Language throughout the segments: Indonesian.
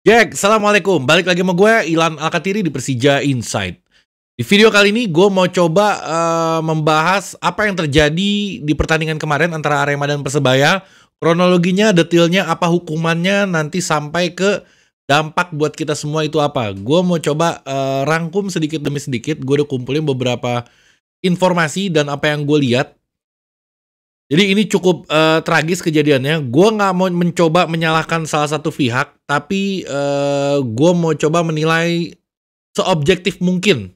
Jack, Assalamualaikum. Balik lagi sama gue, Ilan Alkatiri di Persija Insight. Di video kali ini gue mau coba uh, membahas apa yang terjadi di pertandingan kemarin antara Arema dan Persebaya. Kronologinya, detailnya, apa hukumannya, nanti sampai ke dampak buat kita semua itu apa. Gue mau coba uh, rangkum sedikit demi sedikit, gue udah kumpulin beberapa informasi dan apa yang gue lihat. Jadi ini cukup uh, tragis kejadiannya. Gue nggak mau mencoba menyalahkan salah satu pihak, tapi uh, eh, gue mau coba menilai seobjektif mungkin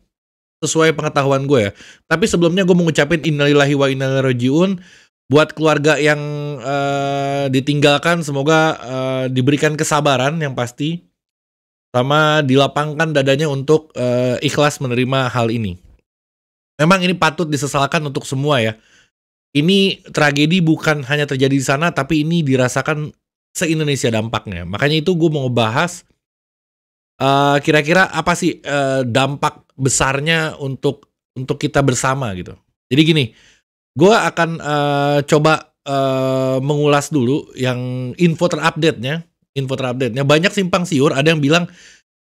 sesuai pengetahuan gue ya. Tapi sebelumnya gue mengucapkan innalillahi wa inna rojiun buat keluarga yang uh, ditinggalkan semoga uh, diberikan kesabaran yang pasti sama dilapangkan dadanya untuk uh, ikhlas menerima hal ini. Memang ini patut disesalkan untuk semua ya ini tragedi bukan hanya terjadi di sana, tapi ini dirasakan se-Indonesia dampaknya. Makanya itu gue mau ngebahas eh, kira-kira uh, apa sih uh, dampak besarnya untuk untuk kita bersama gitu. Jadi gini, gue akan uh, coba uh, mengulas dulu yang info terupdate-nya, info terupdate-nya. Banyak simpang siur, ada yang bilang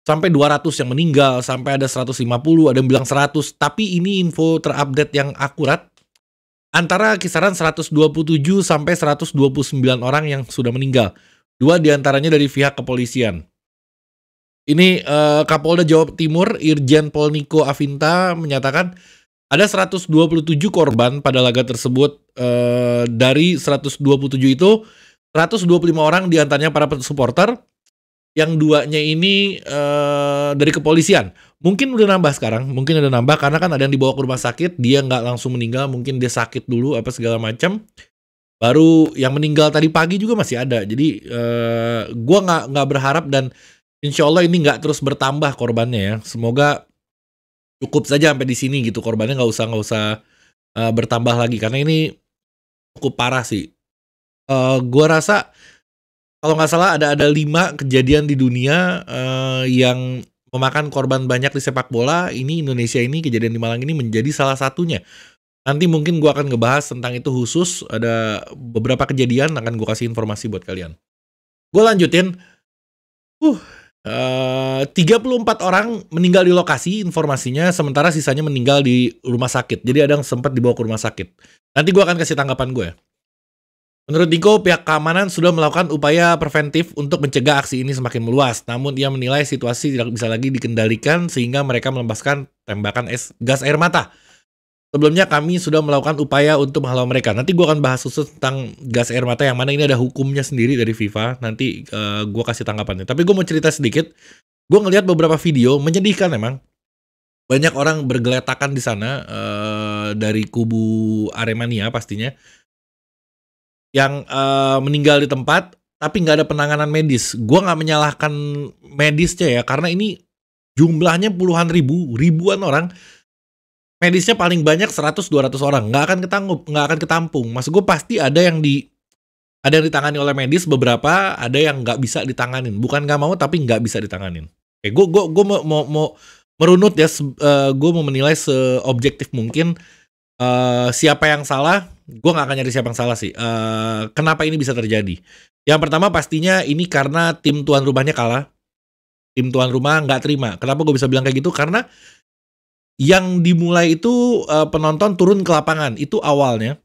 sampai 200 yang meninggal, sampai ada 150, ada yang bilang 100, tapi ini info terupdate yang akurat Antara kisaran 127 sampai 129 orang yang sudah meninggal. Dua diantaranya dari pihak kepolisian. Ini uh, Kapolda Jawa Timur Irjen Pol Niko Avinta menyatakan ada 127 korban pada laga tersebut. Uh, dari 127 itu 125 orang diantaranya para supporter, yang duanya ini uh, dari kepolisian. Mungkin udah nambah sekarang, mungkin udah nambah karena kan ada yang dibawa ke rumah sakit, dia nggak langsung meninggal, mungkin dia sakit dulu apa segala macam. Baru yang meninggal tadi pagi juga masih ada. Jadi uh, gua nggak nggak berharap dan insya Allah ini nggak terus bertambah korbannya ya. Semoga cukup saja sampai di sini gitu korbannya nggak usah nggak usah uh, bertambah lagi karena ini cukup parah sih. Uh, gua rasa kalau nggak salah ada ada lima kejadian di dunia uh, yang memakan korban banyak di sepak bola. Ini Indonesia ini kejadian di Malang ini menjadi salah satunya. Nanti mungkin gue akan ngebahas tentang itu khusus. Ada beberapa kejadian akan gue kasih informasi buat kalian. Gue lanjutin. Uh, Uh, 34 orang meninggal di lokasi informasinya sementara sisanya meninggal di rumah sakit. Jadi ada yang sempat dibawa ke rumah sakit. Nanti gue akan kasih tanggapan gue. Ya. Menurut Diko, pihak keamanan sudah melakukan upaya preventif untuk mencegah aksi ini semakin meluas. Namun ia menilai situasi tidak bisa lagi dikendalikan sehingga mereka melepaskan tembakan es, gas air mata. Sebelumnya kami sudah melakukan upaya untuk menghalau mereka. Nanti gue akan bahas khusus tentang gas air mata yang mana ini ada hukumnya sendiri dari FIFA. Nanti uh, eh, gue kasih tanggapannya. Tapi gue mau cerita sedikit. Gue ngelihat beberapa video menyedihkan memang. Banyak orang bergeletakan di sana uh, dari kubu Aremania pastinya yang uh, meninggal di tempat tapi nggak ada penanganan medis. Gua nggak menyalahkan medisnya ya karena ini jumlahnya puluhan ribu, ribuan orang. Medisnya paling banyak 100-200 orang, nggak akan ketanggup, nggak akan ketampung. Mas, gue pasti ada yang di ada yang ditangani oleh medis beberapa, ada yang nggak bisa ditanganin. Bukan nggak mau tapi nggak bisa ditanganin. Oke, gue gue gue mau, mau, mau merunut ya, uh, eh, gue mau menilai seobjektif mungkin uh, siapa yang salah gue nggak akan nyari siapa yang salah sih. Uh, kenapa ini bisa terjadi? Yang pertama pastinya ini karena tim tuan rumahnya kalah. Tim tuan rumah nggak terima. Kenapa gue bisa bilang kayak gitu? Karena yang dimulai itu uh, penonton turun ke lapangan. Itu awalnya.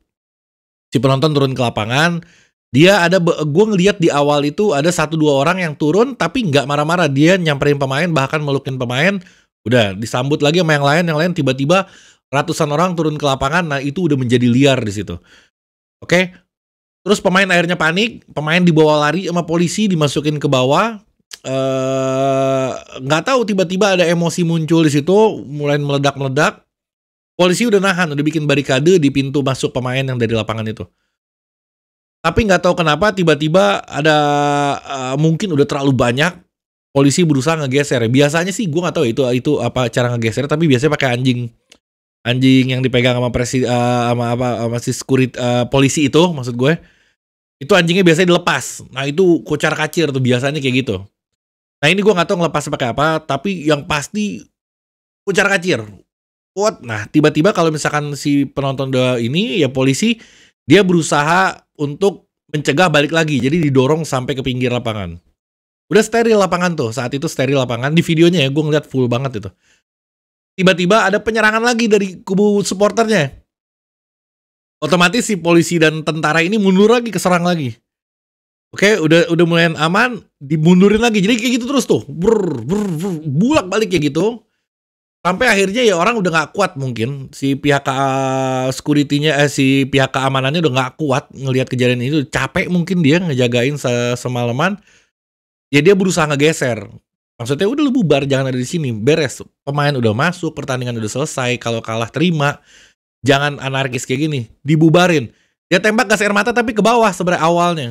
Si penonton turun ke lapangan. Dia ada, gue ngeliat di awal itu ada satu dua orang yang turun tapi nggak marah-marah. Dia nyamperin pemain bahkan melukin pemain. Udah disambut lagi sama yang lain. Yang lain tiba-tiba ratusan orang turun ke lapangan, nah itu udah menjadi liar di situ. Oke. Okay? Terus pemain akhirnya panik, pemain dibawa lari sama polisi dimasukin ke bawah. Eh, nggak uh, tahu tiba-tiba ada emosi muncul di situ, mulai meledak-meledak. Polisi udah nahan, udah bikin barikade di pintu masuk pemain yang dari lapangan itu. Tapi nggak tahu kenapa tiba-tiba ada uh, mungkin udah terlalu banyak polisi berusaha ngegeser. Biasanya sih gue nggak tahu ya itu itu apa cara ngegeser, tapi biasanya pakai anjing anjing yang dipegang sama presi uh, eh, sama apa sama si security uh, eh, polisi itu maksud gue itu anjingnya biasanya dilepas nah itu kocar kacir tuh biasanya kayak gitu nah ini gue nggak tahu ngelepas pakai apa tapi yang pasti kocar kacir kuat nah tiba-tiba kalau misalkan si penonton doa ini ya polisi dia berusaha untuk mencegah balik lagi jadi didorong sampai ke pinggir lapangan udah steril lapangan tuh saat itu steril lapangan di videonya ya gue ngeliat full banget itu tiba-tiba ada penyerangan lagi dari kubu supporternya. Otomatis si polisi dan tentara ini mundur lagi, keserang lagi. Oke, udah udah mulai aman, dimundurin lagi. Jadi kayak gitu terus tuh, brr, brr, brr, bulak balik kayak gitu. Sampai akhirnya ya orang udah nggak kuat mungkin si pihak uh, eh, security eh, si pihak keamanannya udah nggak kuat ngelihat kejadian itu capek mungkin dia ngejagain semalaman. Ya dia berusaha ngegeser. Maksudnya udah lu bubar, jangan ada di sini. Beres, pemain udah masuk, pertandingan udah selesai. Kalau kalah terima, jangan anarkis kayak gini. Dibubarin. Dia ya tembak gas air mata tapi ke bawah sebenarnya awalnya.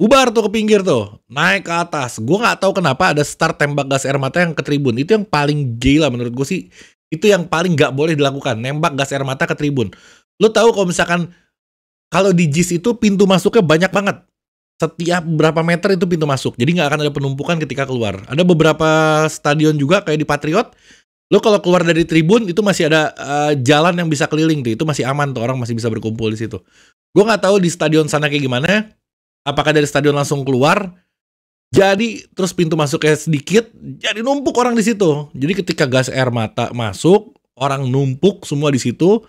Bubar tuh ke pinggir tuh, naik ke atas. Gue nggak tahu kenapa ada start tembak gas air mata yang ke tribun. Itu yang paling gila menurut gue sih. Itu yang paling nggak boleh dilakukan, nembak gas air mata ke tribun. Lo tahu kalau misalkan kalau di JIS itu pintu masuknya banyak banget setiap berapa meter itu pintu masuk. Jadi nggak akan ada penumpukan ketika keluar. Ada beberapa stadion juga kayak di Patriot, lo kalau keluar dari tribun itu masih ada uh, jalan yang bisa keliling tuh. Itu masih aman tuh orang masih bisa berkumpul di situ. Gue nggak tahu di stadion sana kayak gimana. Apakah dari stadion langsung keluar? Jadi terus pintu masuknya sedikit, jadi numpuk orang di situ. Jadi ketika gas air mata masuk, orang numpuk semua di situ,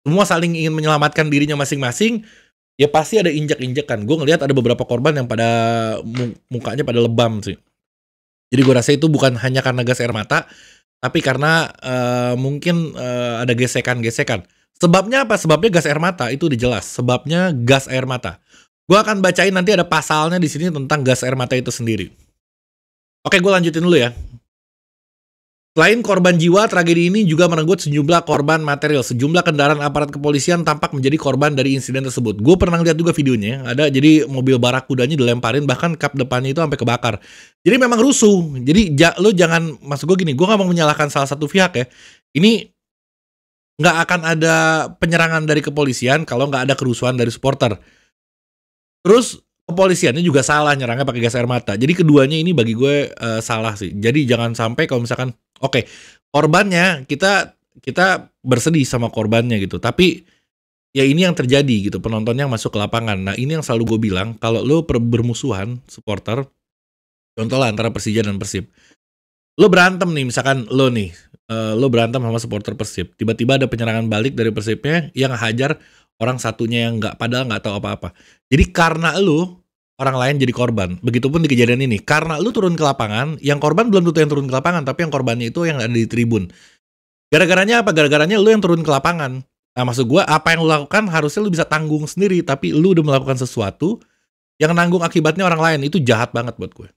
semua saling ingin menyelamatkan dirinya masing-masing ya pasti ada injak-injakan. Gue ngelihat ada beberapa korban yang pada mukanya pada lebam sih. Jadi gue rasa itu bukan hanya karena gas air mata, tapi karena uh, mungkin uh, ada gesekan-gesekan. Sebabnya apa? Sebabnya gas air mata itu dijelas. Sebabnya gas air mata. Gue akan bacain nanti ada pasalnya di sini tentang gas air mata itu sendiri. Oke, gue lanjutin dulu ya. Selain korban jiwa, tragedi ini juga merenggut sejumlah korban material. Sejumlah kendaraan aparat kepolisian tampak menjadi korban dari insiden tersebut. Gue pernah lihat juga videonya, ada jadi mobil barak kudanya dilemparin, bahkan kap depannya itu sampai kebakar. Jadi memang rusuh. Jadi ja, lo jangan, masuk gue gini, gue gak mau menyalahkan salah satu pihak ya. Ini nggak akan ada penyerangan dari kepolisian kalau nggak ada kerusuhan dari supporter. Terus kepolisiannya juga salah nyerangnya pakai gas air mata. Jadi keduanya ini bagi gue uh, salah sih. Jadi jangan sampai kalau misalkan oke, okay, korbannya kita kita bersedih sama korbannya gitu. Tapi ya ini yang terjadi gitu, penonton yang masuk ke lapangan. Nah, ini yang selalu gue bilang, kalau lo bermusuhan supporter contoh lah antara Persija dan Persib. Lo berantem nih misalkan lo nih uh, lo berantem sama supporter Persib. Tiba-tiba ada penyerangan balik dari Persibnya yang hajar orang satunya yang nggak padahal nggak tahu apa-apa. Jadi karena lo orang lain jadi korban. Begitupun di kejadian ini. Karena lu turun ke lapangan, yang korban belum tentu yang turun ke lapangan, tapi yang korbannya itu yang ada di tribun. Gara-garanya apa? Gara-garanya lu yang turun ke lapangan. Nah, maksud gue, apa yang lu lakukan harusnya lu bisa tanggung sendiri, tapi lu udah melakukan sesuatu yang nanggung akibatnya orang lain. Itu jahat banget buat gue.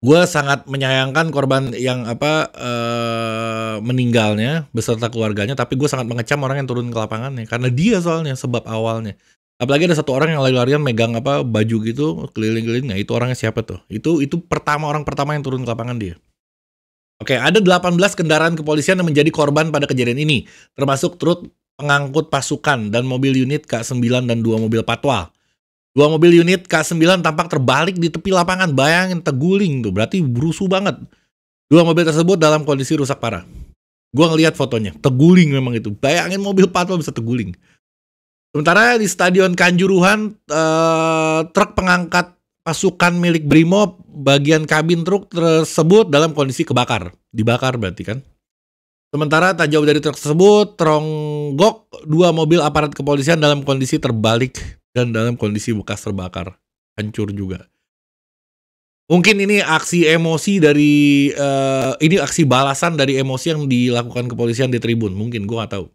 Gue sangat menyayangkan korban yang apa uh, meninggalnya beserta keluarganya, tapi gue sangat mengecam orang yang turun ke lapangannya karena dia soalnya sebab awalnya apalagi ada satu orang yang lagi larian megang apa baju gitu keliling-keliling nah itu orangnya siapa tuh itu itu pertama orang pertama yang turun ke lapangan dia Oke, ada 18 kendaraan kepolisian yang menjadi korban pada kejadian ini, termasuk truk pengangkut pasukan dan mobil unit K9 dan dua mobil patwal. Dua mobil unit K9 tampak terbalik di tepi lapangan, bayangin teguling tuh, berarti berusuh banget. Dua mobil tersebut dalam kondisi rusak parah. Gua ngelihat fotonya, teguling memang itu. Bayangin mobil patwal bisa teguling. Sementara di Stadion Kanjuruhan, eh, truk pengangkat pasukan milik Brimob bagian kabin truk tersebut dalam kondisi kebakar. Dibakar berarti kan. Sementara tak jauh dari truk tersebut, teronggok dua mobil aparat kepolisian dalam kondisi terbalik dan dalam kondisi bekas terbakar. Hancur juga. Mungkin ini aksi emosi dari uh, ini aksi balasan dari emosi yang dilakukan kepolisian di tribun. Mungkin gue gak tahu.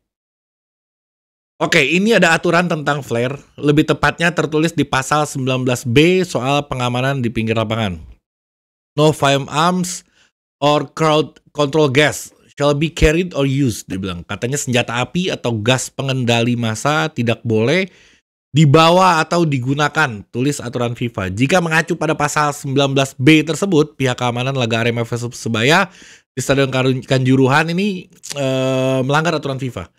Oke, ini ada aturan tentang flare, lebih tepatnya tertulis di pasal 19B soal pengamanan di pinggir lapangan. No firearms or crowd control gas shall be carried or used, dibilang. Katanya senjata api atau gas pengendali massa tidak boleh dibawa atau digunakan, tulis aturan FIFA. Jika mengacu pada pasal 19B tersebut, pihak keamanan laga Arema versus Sebaya di Stadion Kanjuruhan ini eh, melanggar aturan FIFA.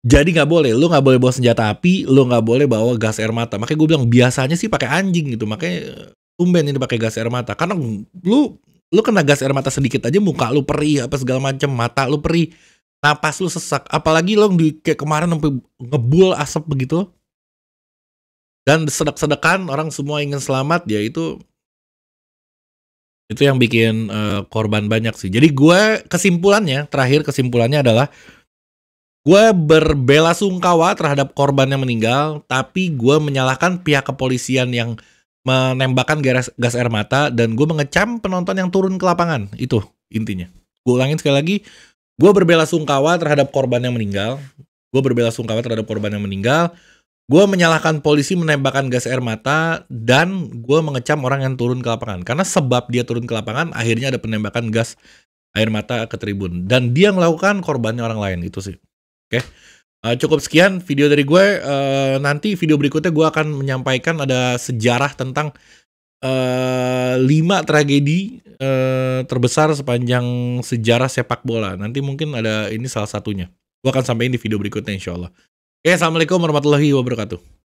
Jadi nggak boleh, lu nggak boleh bawa senjata api, lu nggak boleh bawa gas air mata. Makanya gue bilang biasanya sih pakai anjing gitu, makanya tumben ini pakai gas air mata. Karena lu lu kena gas air mata sedikit aja muka lu perih apa segala macam, mata lu perih, napas lu sesak. Apalagi lu di kayak kemarin sampai ngebul asap begitu. Dan sedek-sedekan orang semua ingin selamat ya itu itu yang bikin uh, korban banyak sih. Jadi gue kesimpulannya terakhir kesimpulannya adalah Gue berbela sungkawa terhadap korban yang meninggal, tapi gue menyalahkan pihak kepolisian yang menembakkan gas, gas air mata dan gue mengecam penonton yang turun ke lapangan. Itu intinya. Gue ulangin sekali lagi, gue berbela sungkawa terhadap korban yang meninggal. Gue berbela sungkawa terhadap korban yang meninggal. Gue menyalahkan polisi menembakkan gas air mata dan gue mengecam orang yang turun ke lapangan. Karena sebab dia turun ke lapangan, akhirnya ada penembakan gas air mata ke tribun. Dan dia melakukan korbannya orang lain, itu sih. Oke. Okay? Uh, eh, cukup sekian video dari gue. Uh, nanti video berikutnya gue akan menyampaikan ada sejarah tentang uh, lima tragedi uh, terbesar sepanjang sejarah sepak bola. Nanti mungkin ada ini salah satunya. Gue akan sampaikan di video berikutnya insya Allah. Oke, okay, Assalamualaikum warahmatullahi wabarakatuh.